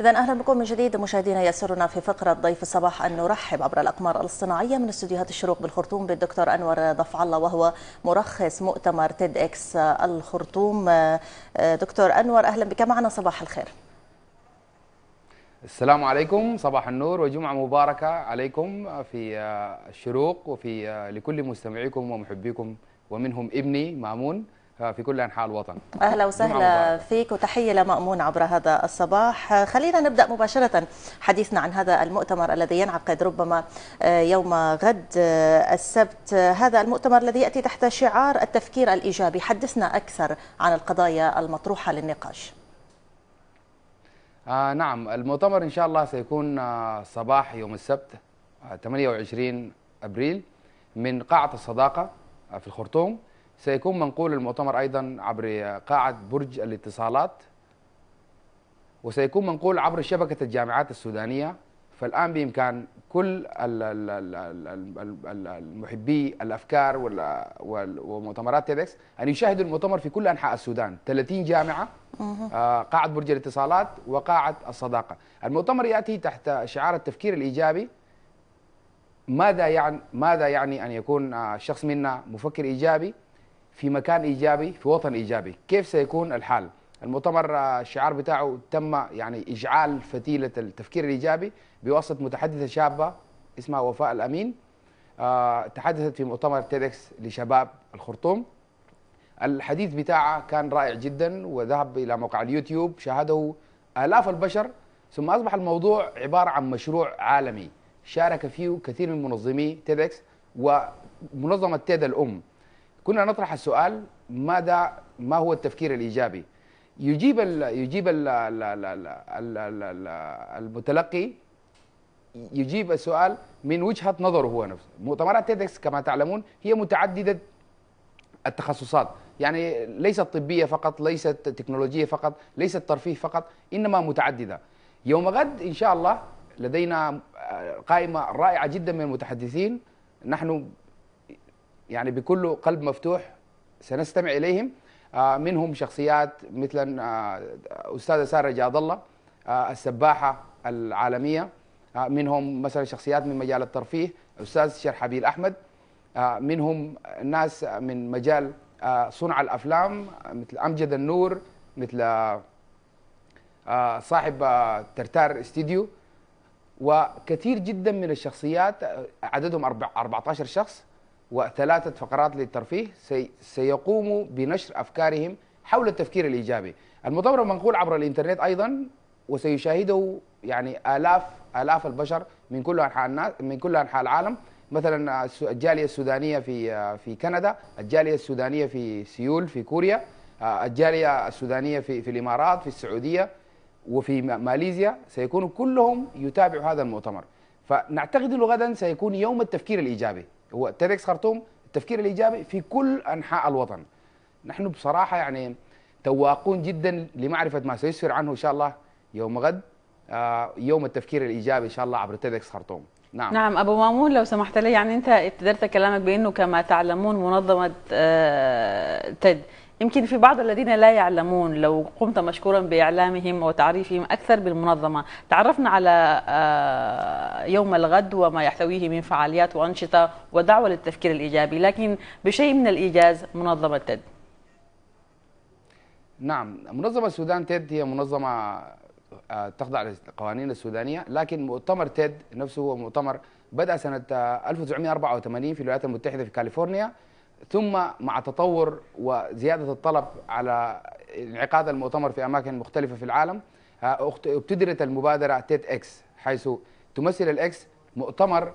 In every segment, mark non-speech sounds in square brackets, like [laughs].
إذا أهلا بكم من جديد مشاهدينا يسرنا في فقرة ضيف الصباح أن نرحب عبر الأقمار الاصطناعية من استديوهات الشروق بالخرطوم بالدكتور أنور ضفع الله وهو مرخص مؤتمر تيد إكس الخرطوم دكتور أنور أهلا بك معنا صباح الخير السلام عليكم صباح النور وجمعة مباركة عليكم في الشروق وفي لكل مستمعيكم ومحبيكم ومنهم ابني مامون في كل انحاء الوطن اهلا وسهلا فيك وتحيه لمامون عبر هذا الصباح خلينا نبدا مباشره حديثنا عن هذا المؤتمر الذي ينعقد ربما آه، يوم غد آه، السبت هذا المؤتمر الذي ياتي تحت شعار التفكير الايجابي حدثنا اكثر عن القضايا المطروحه للنقاش آه نعم المؤتمر ان شاء الله سيكون آه، صباح يوم السبت 28 ابريل من قاعه الصداقه في الخرطوم سيكون منقول المؤتمر أيضا عبر قاعة برج الاتصالات وسيكون منقول عبر شبكة الجامعات السودانية فالآن بإمكان كل المحبي الأفكار ومؤتمرات تيدكس أن يشاهدوا المؤتمر في كل أنحاء السودان 30 جامعة آه، قاعة برج الاتصالات وقاعة الصداقة المؤتمر يأتي تحت شعار التفكير الإيجابي ماذا يعني ماذا يعني أن يكون الشخص آه، منا مفكر إيجابي في مكان ايجابي في وطن ايجابي كيف سيكون الحال المؤتمر آه، الشعار بتاعه تم يعني اجعال فتيله التفكير الايجابي بواسطه متحدثه شابه اسمها وفاء الامين آه، تحدثت في مؤتمر تيدكس لشباب الخرطوم الحديث بتاعها كان رائع جدا وذهب الى موقع اليوتيوب شاهده الاف البشر ثم اصبح الموضوع عباره عن مشروع عالمي شارك فيه كثير من منظمي تيدكس ومنظمه تيد الام كنا نطرح السؤال ماذا ما هو التفكير الايجابي؟ يجيب الـ يجيب الـ المتلقي يجيب السؤال من وجهه نظره هو نفسه، مؤتمرات تيدكس كما تعلمون هي متعدده التخصصات، يعني ليست طبيه فقط، ليست تكنولوجيه فقط، ليست ترفيه فقط، انما متعدده. يوم غد ان شاء الله لدينا آه، قائمه رائعه جدا من المتحدثين، نحن يعني بكل قلب مفتوح سنستمع اليهم آه، منهم شخصيات مثل آه، استاذه ساره جاد الله آه، السباحه العالميه منهم مثلا شخصيات من مجال الترفيه استاذ شرحبيل احمد منهم ناس من مجال صنع الافلام مثل امجد النور مثل صاحب ترتار استديو وكثير جدا من الشخصيات عددهم 14 شخص وثلاثة فقرات للترفيه سي سيقوموا بنشر أفكارهم حول التفكير الإيجابي المؤتمر منقول عبر الإنترنت أيضا وسيشاهده يعني آلاف آلاف البشر من كل أنحاء الناس من كل أنحاء العالم مثلا الجالية السودانية في في كندا الجالية السودانية في سيول في كوريا الجالية السودانية في في الإمارات في السعودية وفي ماليزيا سيكونوا كلهم يتابعوا هذا المؤتمر فنعتقد انه غدا سيكون يوم التفكير الإيجابي هو تيركس خرطوم التفكير الايجابي في كل انحاء الوطن نحن بصراحه يعني تواقون جدا لمعرفه ما سيسفر عنه ان شاء الله يوم غد آه، يوم التفكير الايجابي ان شاء الله عبر تيدكس خرطوم نعم نعم ابو مامون لو سمحت لي يعني انت ابتدرت كلامك بانه كما تعلمون منظمه آه، تد يمكن في بعض الذين لا يعلمون لو قمت مشكورا بإعلامهم وتعريفهم أكثر بالمنظمة تعرفنا على آه، يوم الغد وما يحتويه من فعاليات وأنشطة ودعوة للتفكير الإيجابي لكن بشيء من الإيجاز منظمة تد نعم منظمة السودان تد هي منظمة آه، تخضع للقوانين السودانية لكن مؤتمر تد نفسه هو مؤتمر بدأ سنة 1984 آه، في الولايات المتحدة في كاليفورنيا ثم مع تطور وزيادة الطلب على انعقاد المؤتمر في أماكن مختلفة في العالم ابتدرت المبادرة تيت إكس حيث تمثل الإكس مؤتمر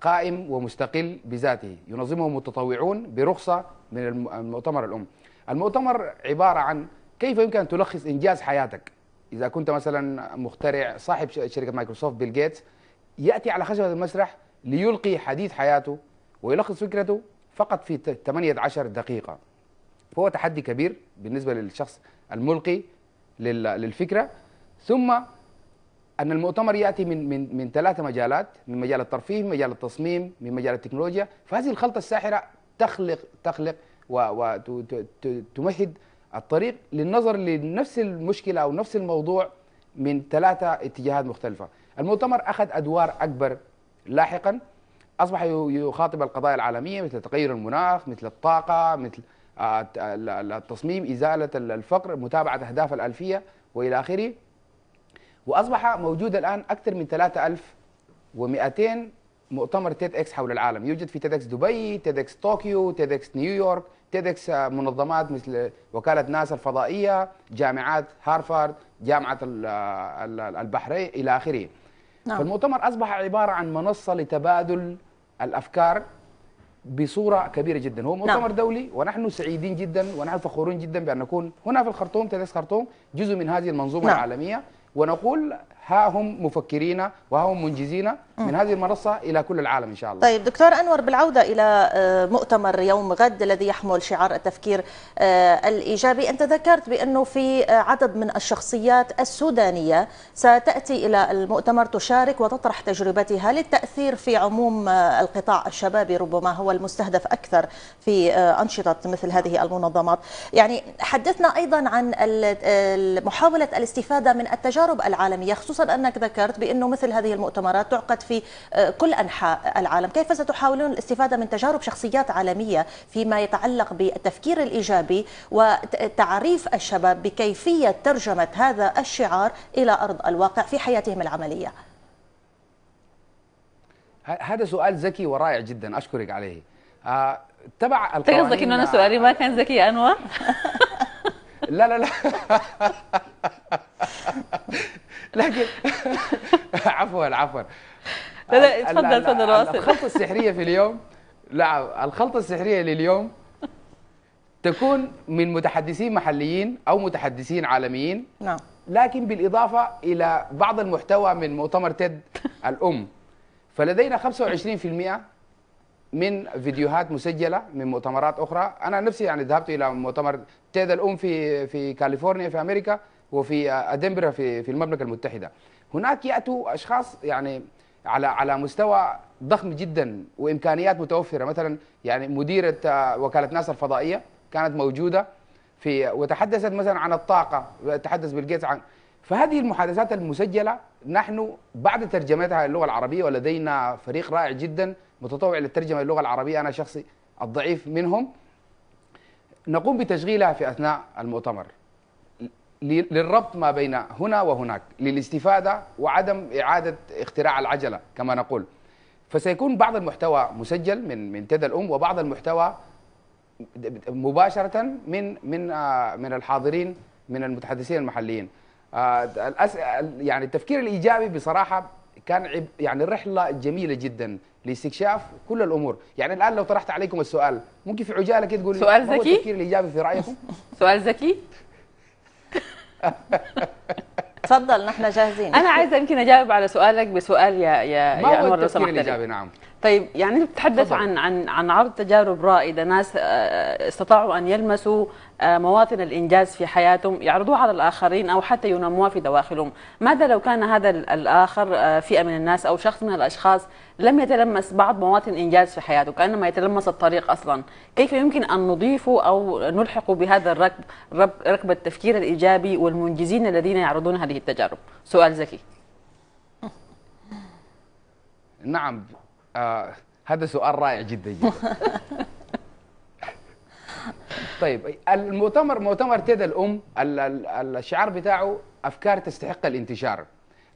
قائم ومستقل بذاته ينظمه متطوعون برخصة من المؤتمر الأم المؤتمر عبارة عن كيف يمكن أن تلخص إنجاز حياتك إذا كنت مثلا مخترع صاحب شركة مايكروسوفت بيل جيتس يأتي على خشبة المسرح ليلقي حديث حياته ويلخص فكرته فقط في 18 دقيقة فهو تحدي كبير بالنسبة للشخص الملقي للفكرة ثم أن المؤتمر يأتي من من من ثلاثة مجالات من مجال الترفيه من مجال التصميم من مجال التكنولوجيا فهذه الخلطة الساحرة تخلق تخلق وتمهد الطريق للنظر لنفس المشكلة أو نفس الموضوع من ثلاثة اتجاهات مختلفة المؤتمر أخذ أدوار أكبر لاحقا اصبح يخاطب القضايا العالميه مثل تغير المناخ مثل الطاقه مثل آه، التصميم ازاله الفقر متابعه اهداف الالفيه والى اخره واصبح موجود الان اكثر من 3200 مؤتمر تيد اكس حول العالم يوجد في تيد اكس دبي تيد اكس طوكيو تيد اكس نيويورك تيد اكس آه، منظمات مثل وكاله ناسا الفضائيه جامعات هارفارد جامعه آه، البحرين الى اخره نعم. فالمؤتمر أصبح عبارة عن منصة لتبادل الأفكار بصورة كبيرة جدا هو نعم. مؤتمر نعم. دولي ونحن سعيدين جدا ونحن فخورين جدا بأن نكون هنا في الخرطوم تلس خرطوم جزء من هذه المنظومة نعم. العالمية ونقول ها هم مفكرين وها هم منجزين من هذه المنصة إلى كل العالم إن شاء الله طيب دكتور أنور بالعودة إلى آه، مؤتمر يوم غد الذي يحمل شعار التفكير آه، الإيجابي أنت ذكرت بأنه في آه، عدد من الشخصيات السودانية ستأتي إلى المؤتمر تشارك وتطرح تجربتها للتأثير في عموم القطاع الشبابي ربما هو المستهدف أكثر في أنشطة مثل هذه المنظمات يعني حدثنا أيضا عن محاولة الاستفادة من التجارب العالمية خصوصا خصوصا أنك ذكرت بأنه مثل هذه المؤتمرات تعقد في آه، كل أنحاء العالم كيف ستحاولون الاستفادة من تجارب شخصيات عالمية فيما يتعلق بالتفكير الإيجابي وتعريف الشباب بكيفية ترجمة هذا الشعار إلى أرض الواقع في حياتهم العملية هذا سؤال ذكي ورائع جدا أشكرك عليه آه، تبع [laughs] القوانين قصدك انه انا آه، سؤالي ما كان ذكي يا انور؟ [laughs] لا لا لا [laughs] لكن [laughs] عفوا عفوا لا لا تفضل تفضل واصل الخلطه السحريه في اليوم لا الخلطه السحريه لليوم تكون من متحدثين محليين او متحدثين عالميين نعم لكن بالاضافه الى بعض المحتوى من مؤتمر تيد الام فلدينا 25% من فيديوهات مسجله من مؤتمرات اخرى انا نفسي يعني ذهبت الى مؤتمر تيد الام في في كاليفورنيا في امريكا وفي ادنبرا في في المملكه المتحده هناك ياتوا اشخاص يعني على على مستوى ضخم جدا وامكانيات متوفره مثلا يعني مديره آه، وكاله ناسا الفضائيه كانت موجوده في وتحدثت مثلا عن الطاقه تحدث بيل جيتس عن فهذه المحادثات المسجله نحن بعد ترجمتها للغه العربيه ولدينا فريق رائع جدا متطوع للترجمه للغه العربيه انا شخصي الضعيف منهم نقوم بتشغيلها في اثناء المؤتمر للربط ما بين هنا وهناك للاستفادة وعدم إعادة اختراع العجلة كما نقول فسيكون بعض المحتوى مسجل من من تدى الأم وبعض المحتوى مباشرة من من آه، من الحاضرين من المتحدثين المحليين آه، يعني التفكير الإيجابي بصراحة كان يعني رحلة جميلة جدا لاستكشاف كل الأمور يعني الآن لو طرحت عليكم السؤال ممكن في عجالة كده تقول سؤال ذكي التفكير الإيجابي في رأيكم سؤال ذكي [laughs] تفضل نحن جاهزين انا عايزه يمكن اجاوب على سؤالك بسؤال يا يا ما يا عمر لو سمحت الاجابه نعم طيب يعني بتتحدث عن عن عن عرض تجارب رائده ناس آه، استطاعوا ان يلمسوا آه، مواطن الانجاز في حياتهم يعرضوها على الاخرين او حتى ينموها في دواخلهم ماذا لو كان هذا الاخر آه، فئه من الناس او شخص من الاشخاص لم يتلمس بعض مواطن انجاز في حياته كانما يتلمس الطريق اصلا كيف يمكن ان نضيفه او نلحقه بهذا الركب ركب التفكير الايجابي والمنجزين الذين يعرضون هذه التجارب سؤال ذكي نعم آه هذا سؤال رائع جدا جدا [laughs] طيب المؤتمر مؤتمر تيد الام الشعار بتاعه افكار تستحق الانتشار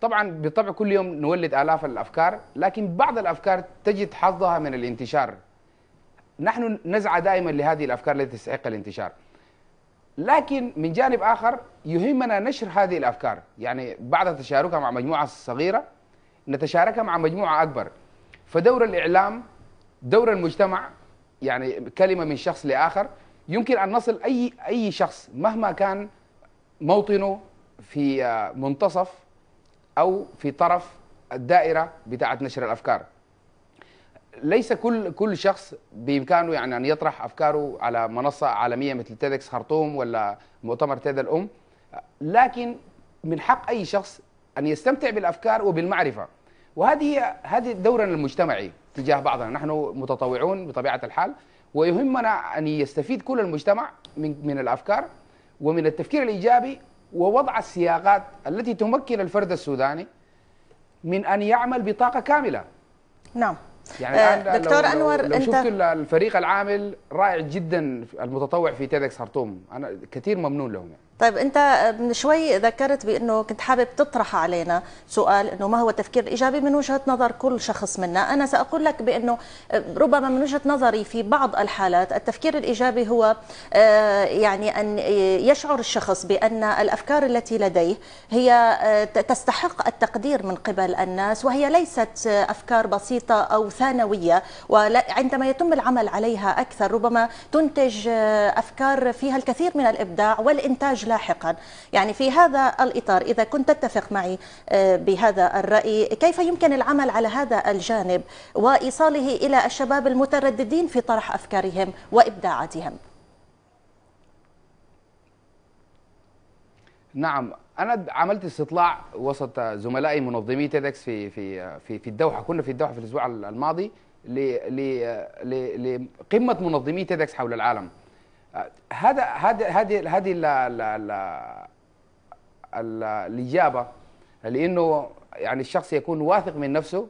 طبعا بالطبع كل يوم نولد الاف الافكار لكن بعض الافكار تجد حظها من الانتشار نحن نزعى دائما لهذه الافكار التي تستحق الانتشار لكن من جانب اخر يهمنا نشر هذه الافكار يعني بعد تشاركها مع مجموعه صغيره نتشاركها مع مجموعه اكبر فدور الاعلام دور المجتمع يعني كلمه من شخص لاخر يمكن ان نصل اي اي شخص مهما كان موطنه في آه، منتصف او في طرف الدائره بتاعه نشر الافكار ليس كل كل شخص بامكانه يعني ان يطرح افكاره على منصه عالميه مثل تيدكس خرطوم ولا مؤتمر تيد الام لكن من حق اي شخص ان يستمتع بالافكار وبالمعرفه وهذه هذه دورنا المجتمعي تجاه بعضنا نحن متطوعون بطبيعه الحال ويهمنا ان يستفيد كل المجتمع من من الافكار ومن التفكير الايجابي ووضع السياقات التي تمكن الفرد السوداني من ان يعمل بطاقه كامله نعم يعني آه دكتور لو انور لو انت شفت الفريق العامل رائع جدا المتطوع في تيدكس خرطوم انا كثير ممنون لهم يعني. طيب انت من شوي ذكرت بانه كنت حابب تطرح علينا سؤال انه ما هو التفكير الايجابي من وجهه نظر كل شخص منا انا ساقول لك بانه آه، ربما من وجهه نظري في بعض الحالات التفكير الايجابي هو آه، يعني ان يشعر الشخص بان الافكار التي لديه هي آه، تستحق التقدير من قبل الناس وهي ليست افكار بسيطه او ثانويه وعندما يتم العمل عليها اكثر ربما تنتج افكار فيها الكثير من الابداع والانتاج لاحقا يعني في هذا الإطار إذا كنت تتفق معي آه، بهذا الرأي كيف يمكن العمل على هذا الجانب وإيصاله إلى الشباب المترددين في طرح أفكارهم وإبداعاتهم نعم انا عملت استطلاع وسط زملائي منظمي تيدكس في في في في الدوحه كنا في الدوحه في الاسبوع الماضي لقمه منظمي تيدكس حول العالم هذا هذا هذه هذه الاجابه لانه يعني الشخص يكون واثق من نفسه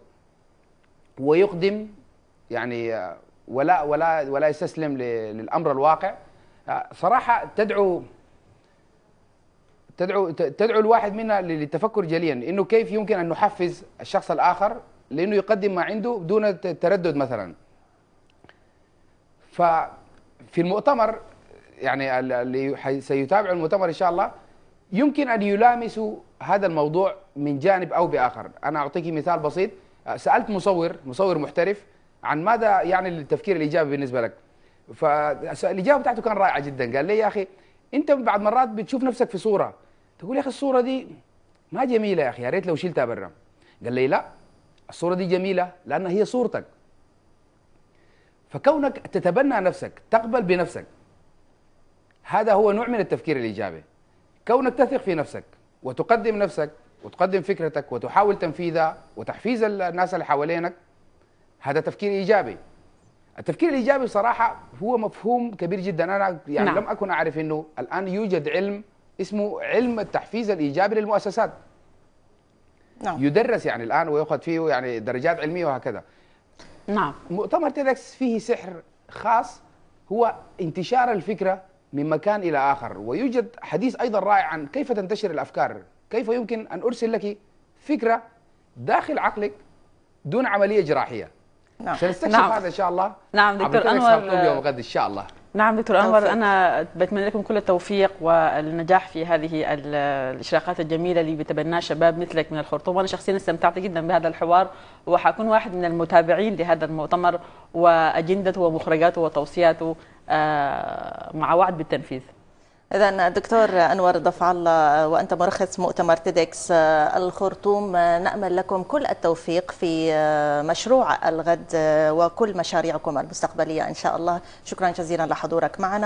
ويقدم يعني ولا ولا ولا يستسلم للامر الواقع صراحه تدعو تدعو تدعو الواحد منا للتفكر جليا انه كيف يمكن ان نحفز الشخص الاخر لانه يقدم ما عنده دون تردد مثلا ف في المؤتمر يعني اللي سيتابع المؤتمر ان شاء الله يمكن ان يلامسوا هذا الموضوع من جانب او باخر انا اعطيك مثال بسيط سالت مصور مصور محترف عن ماذا يعني التفكير الايجابي بالنسبه لك فالاجابه بتاعته كان رائعه جدا قال لي يا اخي انت بعض مرات بتشوف نفسك في صوره تقول يا اخي الصوره دي ما جميله يا اخي يا ريت لو شلتها برا قال لي لا الصوره دي جميله لانها هي صورتك فكونك تتبنى نفسك تقبل بنفسك هذا هو نوع من التفكير الايجابي كونك تثق في نفسك وتقدم نفسك وتقدم فكرتك وتحاول تنفيذها وتحفيز الناس اللي حوالينك هذا تفكير ايجابي التفكير الايجابي صراحه هو مفهوم كبير جدا انا يعني نعم. لم اكن اعرف انه الان يوجد علم اسمه علم التحفيز الايجابي للمؤسسات نعم. يدرس يعني الان ويأخذ فيه يعني درجات علميه وهكذا نعم مؤتمر تيدكس فيه سحر خاص هو انتشار الفكره من مكان إلى آخر ويوجد حديث أيضا رائع عن كيف تنتشر الأفكار كيف يمكن أن أرسل لك فكرة داخل عقلك دون عملية جراحية نعم سنستكشف نعم. هذا إن شاء الله نعم دكتور أنور يوم غد إن شاء الله نعم دكتور أنور أنا بتمنى لكم كل التوفيق والنجاح في هذه الإشراقات الجميلة اللي بيتبناها شباب مثلك من الخرطوم وأنا شخصيا استمتعت جدا بهذا الحوار وحكون واحد من المتابعين لهذا المؤتمر وأجندته ومخرجاته وتوصياته آه، مع وعد بالتنفيذ إذا دكتور أنور ضفع الله وأنت مرخص مؤتمر تيدكس آه، الخرطوم آه، نأمل لكم كل التوفيق في آه، مشروع الغد وكل مشاريعكم المستقبلية إن شاء الله شكرا جزيلا لحضورك معنا